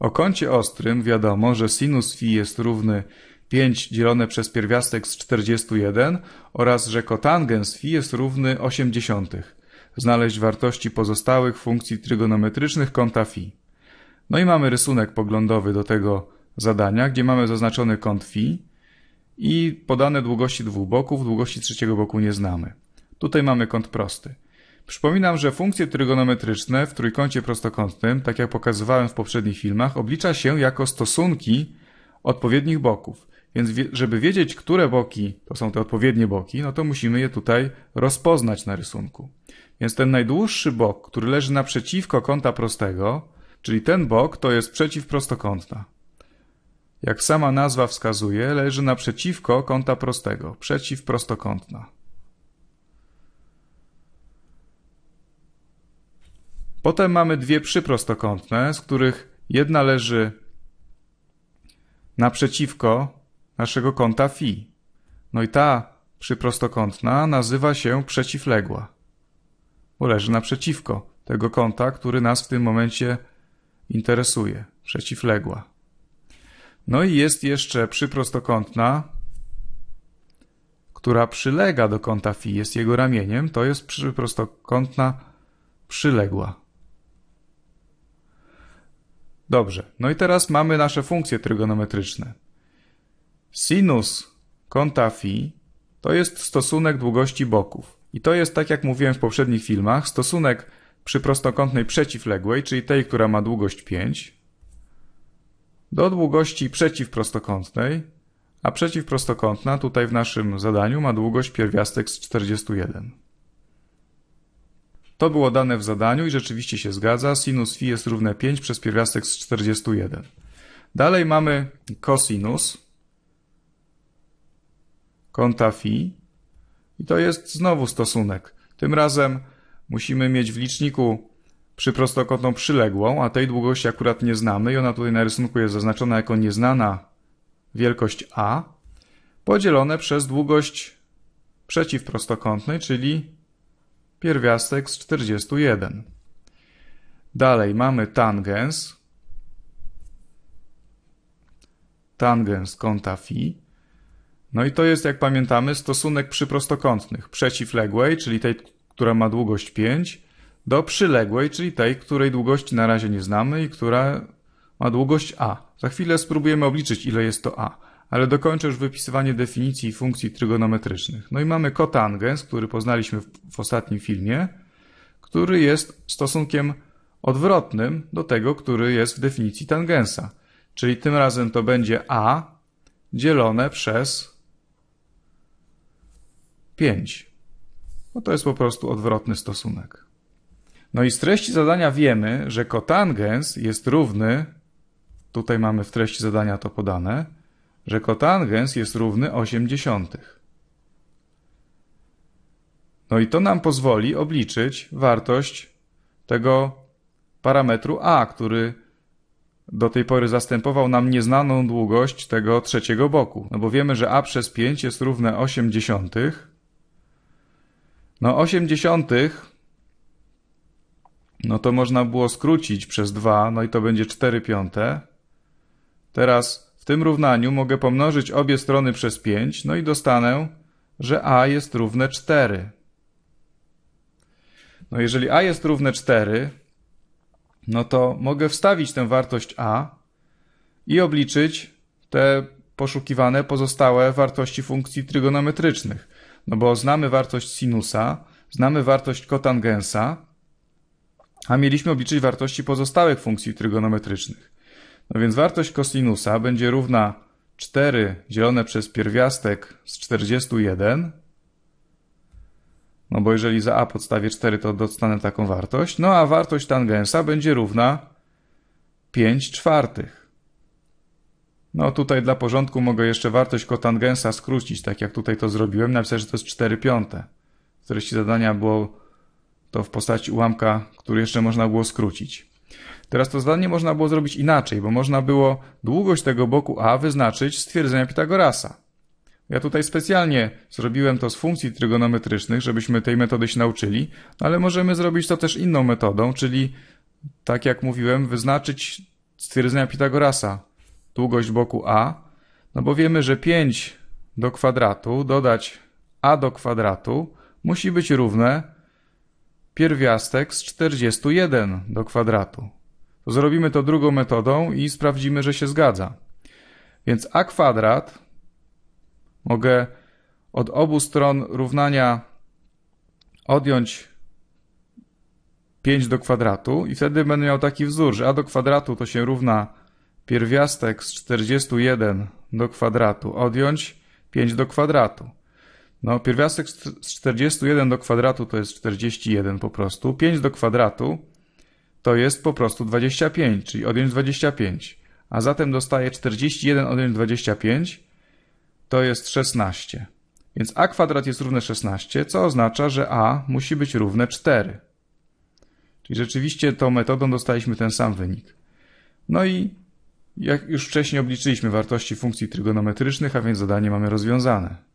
O kącie ostrym wiadomo, że sinus φ jest równy 5 dzielone przez pierwiastek z 41 oraz że kotangens φ jest równy 80. Znaleźć wartości pozostałych funkcji trygonometrycznych kąta φ. No i mamy rysunek poglądowy do tego zadania, gdzie mamy zaznaczony kąt φ i podane długości dwóch boków, długości trzeciego boku nie znamy. Tutaj mamy kąt prosty. Przypominam, że funkcje trygonometryczne w trójkącie prostokątnym, tak jak pokazywałem w poprzednich filmach, oblicza się jako stosunki odpowiednich boków. Więc żeby wiedzieć, które boki to są te odpowiednie boki, no to musimy je tutaj rozpoznać na rysunku. Więc ten najdłuższy bok, który leży naprzeciwko kąta prostego, czyli ten bok to jest przeciwprostokątna. Jak sama nazwa wskazuje, leży naprzeciwko kąta prostego, przeciwprostokątna. Potem mamy dwie przyprostokątne, z których jedna leży naprzeciwko naszego kąta φ. No i ta przyprostokątna nazywa się przeciwległa, bo leży naprzeciwko tego kąta, który nas w tym momencie interesuje, przeciwległa. No i jest jeszcze przyprostokątna, która przylega do kąta φ, jest jego ramieniem, to jest przyprostokątna przyległa. Dobrze, no i teraz mamy nasze funkcje trygonometryczne. Sinus kąta phi to jest stosunek długości boków. I to jest, tak jak mówiłem w poprzednich filmach, stosunek przy prostokątnej przeciwległej, czyli tej, która ma długość 5, do długości przeciwprostokątnej, a przeciwprostokątna tutaj w naszym zadaniu ma długość pierwiastek z 41. To było dane w zadaniu i rzeczywiście się zgadza. Sinus phi jest równe 5 przez pierwiastek z 41. Dalej mamy cosinus kąta phi i to jest znowu stosunek. Tym razem musimy mieć w liczniku przyprostokątną przyległą, a tej długości akurat nie znamy i ona tutaj na rysunku jest zaznaczona jako nieznana wielkość a, podzielone przez długość przeciwprostokątnej, czyli pierwiastek z 41. Dalej mamy tangens, tangens kąta φ. No i to jest, jak pamiętamy, stosunek przy prostokątnych, przeciwległej, czyli tej, która ma długość 5, do przyległej, czyli tej, której długości na razie nie znamy i która ma długość a. Za chwilę spróbujemy obliczyć, ile jest to a ale dokończę już wypisywanie definicji i funkcji trygonometrycznych. No i mamy kotangens, który poznaliśmy w, w ostatnim filmie, który jest stosunkiem odwrotnym do tego, który jest w definicji tangensa. Czyli tym razem to będzie a dzielone przez 5. No to jest po prostu odwrotny stosunek. No i z treści zadania wiemy, że kotangens jest równy, tutaj mamy w treści zadania to podane, że kotangens jest równy 80. No i to nam pozwoli obliczyć wartość tego parametru a, który do tej pory zastępował nam nieznaną długość tego trzeciego boku. No bo wiemy, że a przez 5 jest równe 80. No 80 no to można było skrócić przez 2, no i to będzie 4 piąte. Teraz tym równaniu mogę pomnożyć obie strony przez 5, no i dostanę, że a jest równe 4. No jeżeli a jest równe 4, no to mogę wstawić tę wartość a i obliczyć te poszukiwane pozostałe wartości funkcji trygonometrycznych. No bo znamy wartość sinusa, znamy wartość kotangensa, a mieliśmy obliczyć wartości pozostałych funkcji trygonometrycznych. No więc wartość kosinusa będzie równa 4 dzielone przez pierwiastek z 41. No bo jeżeli za a podstawię 4, to dostanę taką wartość. No a wartość tangensa będzie równa 5 czwartych. No tutaj dla porządku mogę jeszcze wartość kotangensa skrócić, tak jak tutaj to zrobiłem. Napisać, że to jest 4 piąte. W treści zadania było to w postaci ułamka, który jeszcze można było skrócić. Teraz to zadanie można było zrobić inaczej, bo można było długość tego boku A wyznaczyć z twierdzenia Pitagorasa. Ja tutaj specjalnie zrobiłem to z funkcji trygonometrycznych, żebyśmy tej metody się nauczyli, ale możemy zrobić to też inną metodą, czyli tak jak mówiłem, wyznaczyć z twierdzenia Pitagorasa długość boku A, no bo wiemy, że 5 do kwadratu dodać A do kwadratu musi być równe pierwiastek z 41 do kwadratu. To zrobimy to drugą metodą i sprawdzimy, że się zgadza. Więc a kwadrat mogę od obu stron równania odjąć 5 do kwadratu i wtedy będę miał taki wzór, że a do kwadratu to się równa pierwiastek z 41 do kwadratu odjąć 5 do kwadratu. No, pierwiastek z 41 do kwadratu to jest 41 po prostu. 5 do kwadratu to jest po prostu 25, czyli odjąć 25. A zatem dostaję 41 odjąć 25 to jest 16. Więc a kwadrat jest równe 16, co oznacza, że a musi być równe 4. Czyli rzeczywiście tą metodą dostaliśmy ten sam wynik. No i jak już wcześniej obliczyliśmy wartości funkcji trygonometrycznych, a więc zadanie mamy rozwiązane.